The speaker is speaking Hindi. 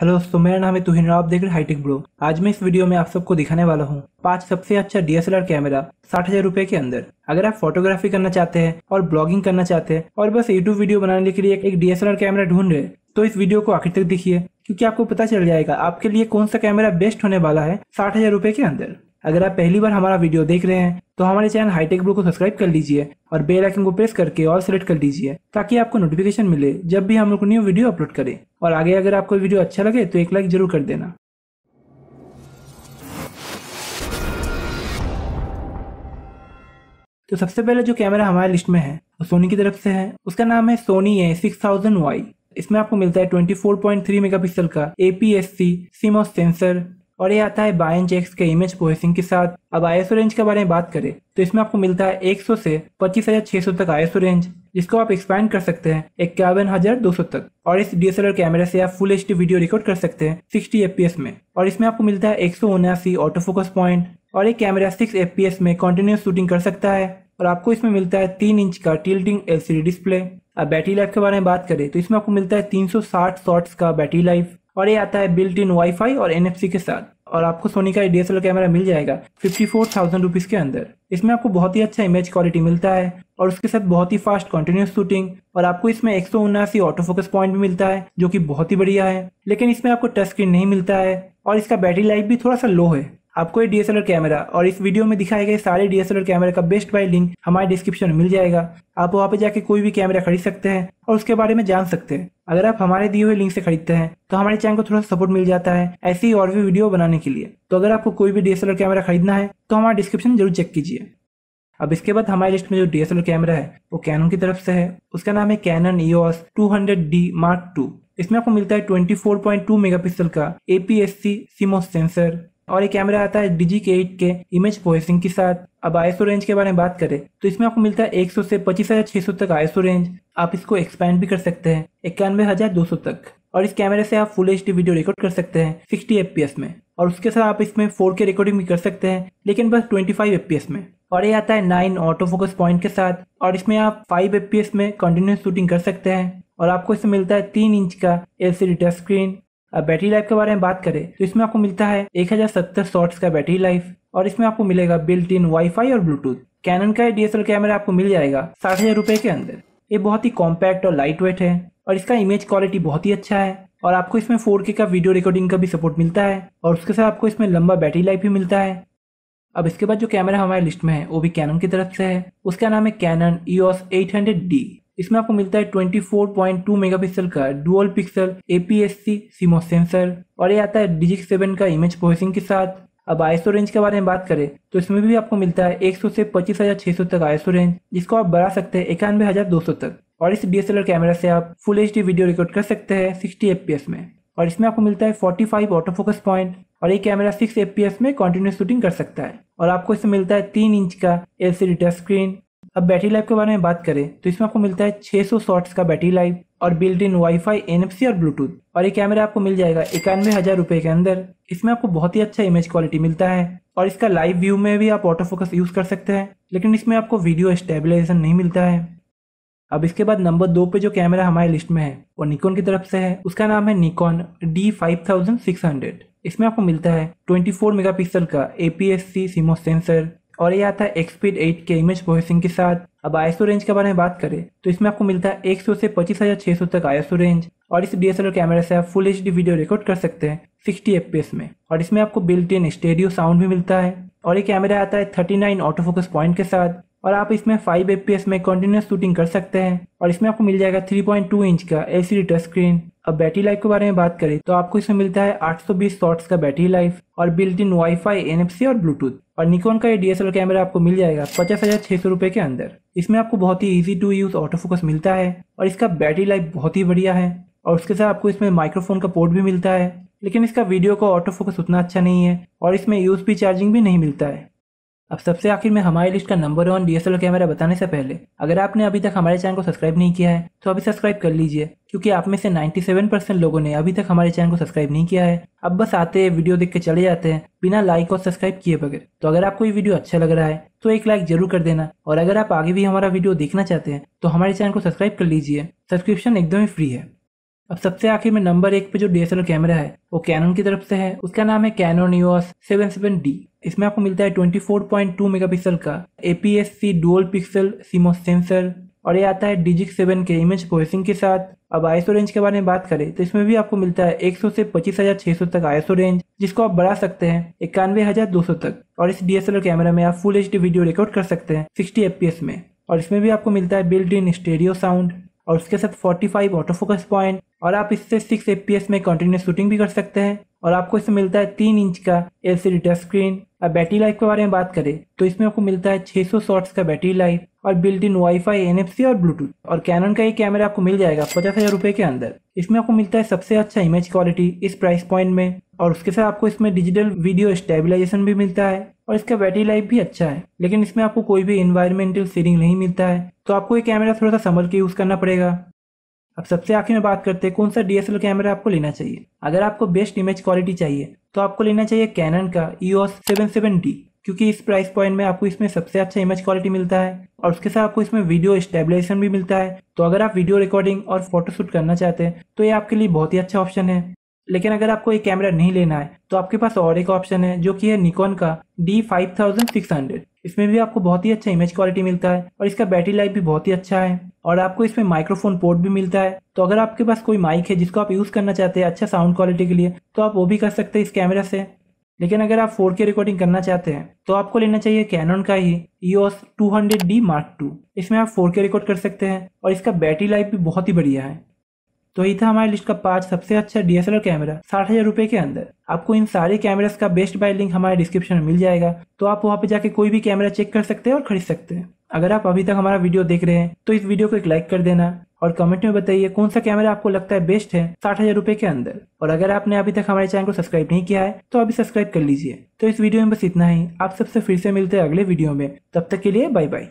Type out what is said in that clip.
हेलो दोस्तों मेरा नाम है तुहिन राव देख रहे हाईटेक ब्रो आज मैं इस वीडियो में आप सबको दिखाने वाला हूँ पांच सबसे अच्छा डीएसएलआर कैमरा साठ हजार रूपए के अंदर अगर आप फोटोग्राफी करना चाहते हैं और ब्लॉगिंग करना चाहते हैं और बस यूट्यूब वीडियो बनाने के लिए एक डीएसएलआर कैमरा ढूंढ रहे तो इस वीडियो को आखिर तक देखिए क्योंकि आपको पता चल जाएगा आपके लिए कौन सा कैमरा बेस्ट होने वाला है साठ हजार के अंदर अगर आप पहली बार हमारा वीडियो देख रहे हैं तो हमारे चैनल हाईटेक ब्रो को सब्सक्राइब कर लीजिए और बेल आइकन को प्रेस करके और सेलेक्ट कर लीजिए ताकि आपको नोटिफिकेशन मिले जब भी हम लोग न्यू वीडियो अपलोड करें और आगे अगर आपको वीडियो अच्छा लगे तो एक लाइक जरूर कर देना तो सबसे पहले जो कैमरा हमारे लिस्ट में है वो सोनी की तरफ से है उसका नाम है Sony A six thousand Y इसमें आपको मिलता है twenty four point three mega pixel का सी सीमोस सेंसर और ये आता है बायन एक्स के इमेज प्रोसेसिंग के साथ अब आईएसओ रेंज के बारे में बात करें तो इसमें आपको मिलता है एक सौ से पच्चीस हजार छह सौ तक आईएसओ रेंज जिसको आप एक्सपैंड कर सकते हैं इक्यावन हजार दो सौ तक और इस डी कैमरे से आप फुल एच वीडियो रिकॉर्ड कर सकते हैं सिक्सटी एफ में और इसमें आपको मिलता है एक सौ उन्यासी ऑटो फोकस पॉइंट और ये कैमरा सिक्स एफ में कंटिन्यूस शूटिंग कर सकता है और आपको इसमें मिलता है तीन इंच का टिल्टिंग एल डिस्प्ले अब बैटरी लाइफ के बारे में बात करें तो इसमें आपको मिलता है तीन सौ का बैटरी लाइफ और ये आता है बिल्ट इन वाईफाई और एन के साथ और आपको सोनी का डी कैमरा मिल जाएगा फिफ्टी फोर थाउजेंड रुपीज़ के अंदर इसमें आपको बहुत ही अच्छा इमेज क्वालिटी मिलता है और उसके साथ बहुत ही फास्ट कंटिन्यूस शूटिंग और आपको इसमें एक सौ उन्नासी ऑटो फोकस पॉइंट भी मिलता है जो कि बहुत ही बढ़िया है लेकिन इसमें आपको टच स्क्रीन नहीं मिलता है और इसका बैटरी लाइफ भी थोड़ा सा लो है आपको ये डीएसएलआर कैमरा और इस वीडियो में दिखाए गए सारे डीएसएलआर कैमरा का बेस्ट बाय लिंक हमारे डिस्क्रिप्शन में मिल जाएगा आप वहाँ पे जाके कोई भी कैमरा खरीद सकते हैं और उसके बारे में जान सकते हैं अगर आप हमारे दिए हुए लिंक से खरीदते हैं तो हमारे चैनल को थोड़ा सपोर्ट मिल जाता है ऐसी और भी वीडियो बनाने के लिए तो अगर आपको कोई भी डी कैमरा खरीदना है तो हमारा डिस्क्रिप्शन जरूर चेक कीजिए अब इसके बाद हमारे लिस्ट में जो डी कैमरा है वो कैनन की तरफ से है उसका नाम है Canon EOS hundred mark two इसमें आपको मिलता है 24.2 मेगापिक्सल का एपीएससी सीमोस सेंसर और ये कैमरा आता है डिजी के एट के इमेज प्रोसेसिंग के साथ अब आईएसओ रेंज के बारे में बात करें तो इसमें आपको मिलता है 100 से पच्चीस हजार सौ तक आईएसओ रेंज आप इसको एक्सपेंड भी कर सकते हैं इक्यानवे हजार दो तक और इस कैमरे से आप फुल एच वीडियो रिकॉर्ड कर सकते हैं सिक्सटी एफ में और उसके साथ आप इसमें के रिकॉर्डिंग भी कर सकते हैं लेकिन बस फाइव एफ में और ये आता है नाइन ऑटो फोकस पॉइंट के साथ और इसमें आप फाइव एफ में कंटिन्यूस शूटिंग कर सकते हैं और आपको इसमें मिलता है तीन इंच का एल सी टच स्क्रीन अब बैटरी लाइफ के बारे में बात करें तो इसमें आपको मिलता है एक हजार का बैटरी लाइफ और इसमें आपको मिलेगा बिल्ट इन वाईफाई और ब्लूटूथ कैनन का डीएसएल कैमरा आपको मिल जाएगा साठ हजार रुपये के अंदर ये बहुत ही कॉम्पैक्ट और लाइट वेट है और इसका इमेज क्वालिटी बहुत ही अच्छा है और आपको इसमें फोर का वीडियो रिकॉर्डिंग का भी सपोर्ट मिलता है और उसके साथ आपको इसमें लंबा बैटरी लाइफ भी मिलता है अब इसके बाद जो कैमरा हमारे लिस्ट में है वो भी कैनन की तरफ से है उसका नाम है कैनन EOS डी इसमें आपको मिलता है 24.2 मेगापिक्सल का dual pixel APSC CMOS sensor और ये आता है डिजिक सेवन का इमेज प्रोसेसिंग के साथ अब आईसो रेंज के बारे में बात करें तो इसमें भी आपको मिलता है 100 से पच्चीस हजार छह तक आईसो रेंज जिसको आप बढ़ा सकते हैं इक्यानवे हजार दो तक और इस डी कैमरा से आप फुल एच वीडियो रिकॉर्ड कर सकते हैं सिक्सटी एफ में और इसमें आपको मिलता है फाइव ऑटो फोकस पॉइंट और ये कैमरा सिक्स एफ में कंटिन्यूस शूटिंग कर सकता है और आपको इसमें मिलता है तीन इंच का एल सी टच स्क्रीन अब बैटरी लाइफ के बारे में बात करें तो इसमें आपको मिलता है 600 सौ शॉर्ट्स का बैटरी लाइफ और बिल्ट इन वाईफाई एनएफसी और ब्लूटूथ और ये कैमरा आपको मिल जाएगा इक्यानवे हजार रुपये के अंदर इसमें आपको बहुत ही अच्छा इमेज क्वालिटी मिलता है और इसका लाइव व्यू में भी आप ऑटो फोकस यूज कर सकते हैं लेकिन इसमें आपको वीडियो स्टेबिलाईजेशन नहीं मिलता है अब इसके बाद नंबर दो पे जो कैमरा हमारे लिस्ट में है वो निकॉन की तरफ से है उसका नाम है निकॉन डी इसमें आपको मिलता है 24 मेगापिक्सल का ए पी एस सेंसर और ये आता है एक्सपीड एट के इमेज प्रोसेसिंग के साथ अब आईएसओ रेंज के बारे में बात करें तो इसमें आपको मिलता है एक से पच्चीस हजार छह तक आईएसओ रेंज और इस डीएसएलआर कैमरा से आप फुल एच वीडियो रिकॉर्ड कर सकते हैं सिक्सटी एफ में और इसमें आपको बिल्ट इन स्टेडियो साउंड भी मिलता है और ये कैमरा आता है thirty nine auto focus point के साथ और आप इसमें फाइव एफ में कंटिन्यूस शूटिंग कर सकते हैं और इसमें आपको मिल जाएगा 3.2 इंच का एलसीडी टच स्क्रीन अब बैटरी लाइफ के बारे में बात करें तो आपको इसमें मिलता है 820 शॉट्स का बैटरी लाइफ और बिल्ट इन वाईफाई एनएफसी और ब्लूटूथ और निकोन का ये डीएसएलआर कैमरा आपको मिल जाएगा पचास हजार छह सौ रुपए के अंदर इसमें आपको बहुत ही easy to use auto focus मिलता है और इसका बैटरी लाइफ बहुत ही बढ़िया है और उसके साथ आपको इसमें माइक्रोफोन का पोर्ट भी मिलता है लेकिन इसका वीडियो का ऑटो फोकस उतना अच्छा नहीं है और इसमें यूज चार्जिंग भी नहीं मिलता है अब सबसे आखिर में हमारी लिस्ट का नंबर वन डीएसएलआर कैमरा बताने से पहले अगर आपने अभी तक हमारे चैनल को सब्सक्राइब नहीं किया है तो अभी सब्सक्राइब कर लीजिए क्योंकि आप में से 97 परसेंट लोगों ने अभी तक हमारे चैनल को सब्सक्राइब नहीं किया है अब बस आते हैं वीडियो देख के चले जाते हैं बिना लाइक और सब्सक्राइब किए बगैर तो अगर आपको ये वीडियो अच्छा लग रहा है तो एक लाइक जरूर कर देना और अगर आप आगे भी हमारा वीडियो देखना चाहते हैं तो हमारे चैनल को सब्सक्राइब कर लीजिए सब्सक्रिप्शन एकदम ही फ्री है अब सबसे आखिर में नंबर एक पे जो डी कैमरा है वो कैनन की तरफ से है उसका नाम है Canon EOS seven seven D इसमें आपको मिलता है मेगा पिक्सल का सी डोल पिक्सल सीमो सेंसर और ये आता है डिजिक सेवन के इमेज प्रोसेसिंग के साथ अब आईएसओ रेंज के बारे में बात करें तो इसमें भी आपको मिलता है एक से सौ तक आईएसओ रेंज जिसको आप बढ़ा सकते हैं इक्यानवे तक और इस डीएसएलआर कैमरा में आप फुल एच वीडियो रिकॉर्ड कर सकते हैं सिक्सटी एफ में और इसमें भी आपको मिलता है बिल्ट इन स्टेडियो साउंड और उसके साथ 45 फोकस पॉइंट और आप इससे 6 एफ में कंटिन्यूस शूटिंग भी कर सकते हैं और आपको इसमें मिलता है तीन इंच का एल सी स्क्रीन अब बैटरी लाइफ के बारे में बात करें तो इसमें आपको मिलता है 600 सौ शॉर्ट्स का बैटरी लाइफ और बिल्ट इन वाईफाई एनएफसी और ब्लूटूथ और कैनन का ये कैमरा आपको मिल जाएगा पचास हज़ार रुपए के अंदर इसमें आपको मिलता है सबसे अच्छा इमेज क्वालिटी इस प्राइस पॉइंट में और उसके साथ आपको इसमें डिजिटल वीडियो स्टेबिलाईजेशन भी मिलता है और इसका बैटरी लाइफ भी अच्छा है लेकिन इसमें आपको कोई भी इन्वायरमेंटल सीडिंग नहीं मिलता है तो आपको ये कैमरा थोड़ा सा संभल के यूज़ करना पड़ेगा अब सबसे आखिर में बात करते हैं कौन सा एल कैमरा आपको लेना चाहिए अगर आपको बेस्ट इमेज क्वालिटी चाहिए तो आपको लेना चाहिए कैनन का ईओस सेवन सेवन डी क्योंकि इस प्राइस पॉइंट में आपको इसमें सबसे अच्छा इमेज क्वालिटी मिलता है और उसके साथ आपको इसमें वीडियो स्टेबलाइजेशन भी मिलता है तो अगर आप वीडियो रिकॉर्डिंग और फोटोशूट करना चाहते हैं तो ये आपके लिए बहुत ही अच्छा ऑप्शन है लेकिन अगर आपको ये कैमरा नहीं लेना है तो आपके पास और एक ऑप्शन है जो कि है निकॉन का D five thousand six hundred इसमें भी आपको बहुत ही अच्छा इमेज क्वालिटी मिलता है और इसका बैटरी लाइफ भी बहुत ही अच्छा है और आपको इसमें माइक्रोफोन पोर्ट भी मिलता है तो अगर आपके पास कोई माइक है जिसको आप यूज़ करना चाहते हैं अच्छा साउंड क्वालिटी के लिए तो आप वो भी कर सकते हैं इस कैमरा से लेकिन अगर आप 4K रिकॉर्डिंग करना चाहते हैं तो आपको लेना चाहिए कैनन का ही EOS 200D Mark II इसमें आप 4K रिकॉर्ड कर सकते हैं और इसका बैटरी लाइफ भी बहुत ही बढ़िया है तो ये था हमारी लिस्ट का पांच सबसे अच्छा डी कैमरा साठ हजार रुपए के अंदर आपको इन सारे कैमरास का बेस्ट बाय लिंक हमारे डिस्क्रिप्शन में मिल जाएगा तो आप वहाँ पे जाके कोई भी कैमरा चेक कर सकते हैं और खरीद सकते हैं अगर आप अभी तक हमारा वीडियो देख रहे हैं तो इस वीडियो को एक लाइक कर देना और कमेंट में बताइए कौन सा कैमरा आपको लगता है बेस्ट है साठ हजार रुपए के अंदर और अगर आपने अभी तक हमारे चैनल को सब्सक्राइब नहीं किया है तो अभी सब्सक्राइब कर लीजिए तो इस वीडियो में बस इतना ही आप सबसे फिर से मिलते हैं अगले वीडियो में तब तक के लिए बाय बाय